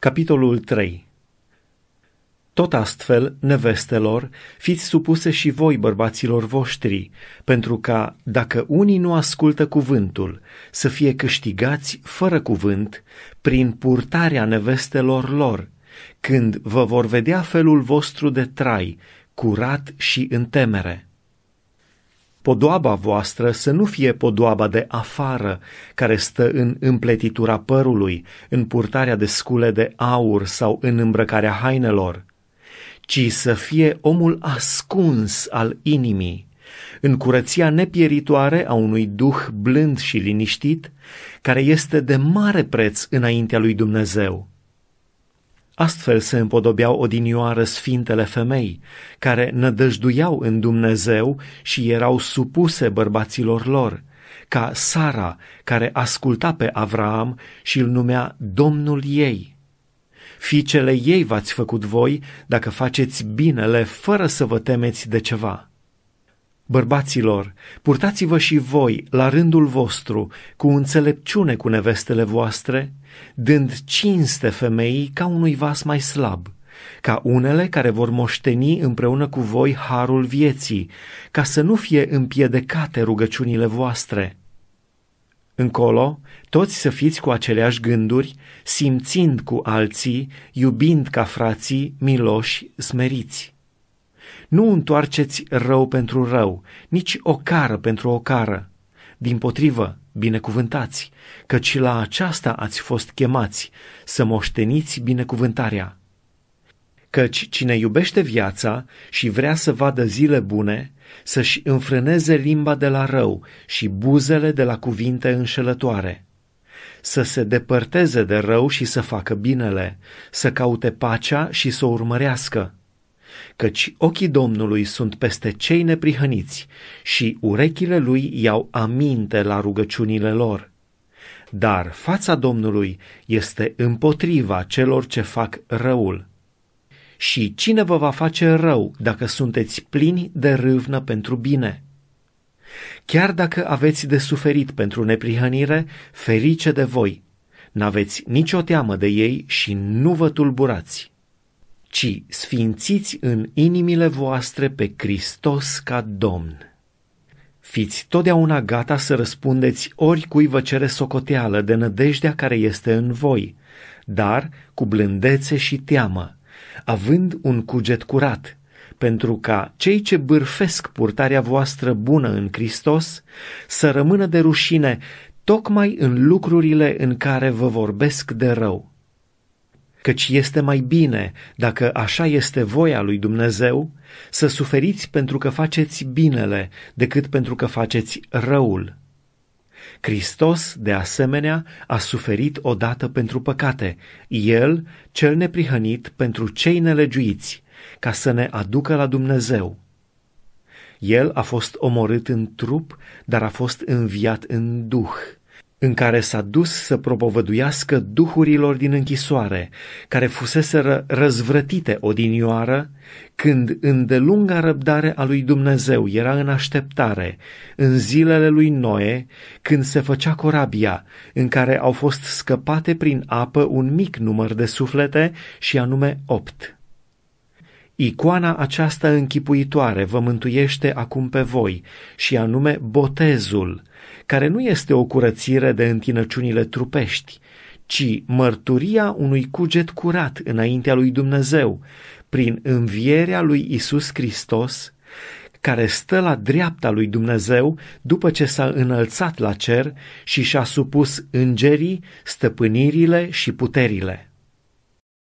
Capitolul 3 Tot astfel, nevestelor, fiți supuse și voi bărbaților voștri, pentru ca, dacă unii nu ascultă cuvântul, să fie câștigați fără cuvânt prin purtarea nevestelor lor, când vă vor vedea felul vostru de trai, curat și în temere. Podoaba voastră să nu fie podoaba de afară, care stă în împletitura părului, în purtarea de scule de aur sau în îmbrăcarea hainelor, ci să fie omul ascuns al inimii, în curăția nepieritoare a unui duh blând și liniștit, care este de mare preț înaintea lui Dumnezeu Astfel se împodobeau odinioară sfintele femei, care nădăjduiau în Dumnezeu și erau supuse bărbaților lor, ca Sara, care asculta pe Avraam și îl numea Domnul ei. Fiicele ei v-ați făcut voi dacă faceți binele fără să vă temeți de ceva.” Bărbaților, purtați-vă și voi, la rândul vostru, cu înțelepciune cu nevestele voastre, dând cinste femeii ca unui vas mai slab, ca unele care vor moșteni împreună cu voi harul vieții, ca să nu fie împiedecate rugăciunile voastre. Încolo, toți să fiți cu aceleași gânduri, simțind cu alții, iubind ca frații, miloși, smeriți. Nu întoarceți rău pentru rău, nici o cară pentru o cară. Din potrivă, binecuvântați, căci la aceasta ați fost chemați, să moșteniți binecuvântarea. Căci cine iubește viața și vrea să vadă zile bune, să-și înfrâneze limba de la rău și buzele de la cuvinte înșelătoare să se depărteze de rău și să facă binele, să caute pacea și să o urmărească căci ochii Domnului sunt peste cei neprihăniți și urechile lui iau aminte la rugăciunile lor. Dar fața Domnului este împotriva celor ce fac răul. Și cine vă va face rău dacă sunteți plini de râvnă pentru bine? Chiar dacă aveți de suferit pentru neprihănire, ferice de voi, n-aveți nicio teamă de ei și nu vă tulburați ci sfințiți în inimile voastre pe Hristos ca Domn. Fiți totdeauna gata să răspundeți oricui vă cere socoteală de nădejdea care este în voi, dar cu blândețe și teamă, având un cuget curat, pentru ca cei ce bârfesc purtarea voastră bună în Hristos să rămână de rușine tocmai în lucrurile în care vă vorbesc de rău căci este mai bine, dacă așa este voia lui Dumnezeu, să suferiți pentru că faceți binele decât pentru că faceți răul. Hristos, de asemenea, a suferit odată pentru păcate, El, cel neprihănit, pentru cei nelegiuiți, ca să ne aducă la Dumnezeu. El a fost omorât în trup, dar a fost înviat în duh în care s-a dus să propovăduiască duhurilor din închisoare, care fusese răzvrătite odinioară, când îndelunga răbdare a lui Dumnezeu era în așteptare, în zilele lui Noe, când se făcea corabia, în care au fost scăpate prin apă un mic număr de suflete și anume opt. Icoana aceasta închipuitoare vă mântuiește acum pe voi, și anume botezul, care nu este o curățire de întinăciunile trupești, ci mărturia unui cuget curat înaintea lui Dumnezeu, prin învierea lui Isus Hristos, care stă la dreapta lui Dumnezeu după ce s-a înălțat la cer și și-a supus îngerii, stăpânirile și puterile.